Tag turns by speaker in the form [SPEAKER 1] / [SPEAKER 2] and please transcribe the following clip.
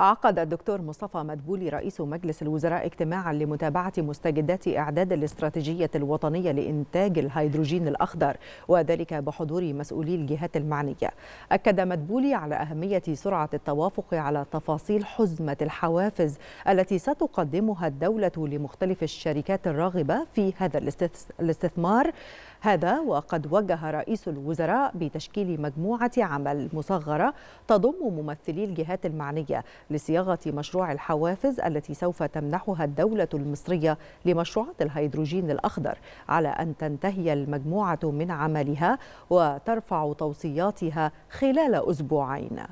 [SPEAKER 1] عقد الدكتور مصطفى مدبولي رئيس مجلس الوزراء اجتماعا لمتابعة مستجدات إعداد الاستراتيجية الوطنية لإنتاج الهيدروجين الأخضر وذلك بحضور مسؤولي الجهات المعنية أكد مدبولي على أهمية سرعة التوافق على تفاصيل حزمة الحوافز التي ستقدمها الدولة لمختلف الشركات الراغبة في هذا الاستثمار هذا وقد وجه رئيس الوزراء بتشكيل مجموعة عمل مصغرة تضم ممثلي الجهات المعنية لصياغة مشروع الحوافز التي سوف تمنحها الدولة المصرية لمشروعات الهيدروجين الأخضر على أن تنتهي المجموعة من عملها وترفع توصياتها خلال أسبوعين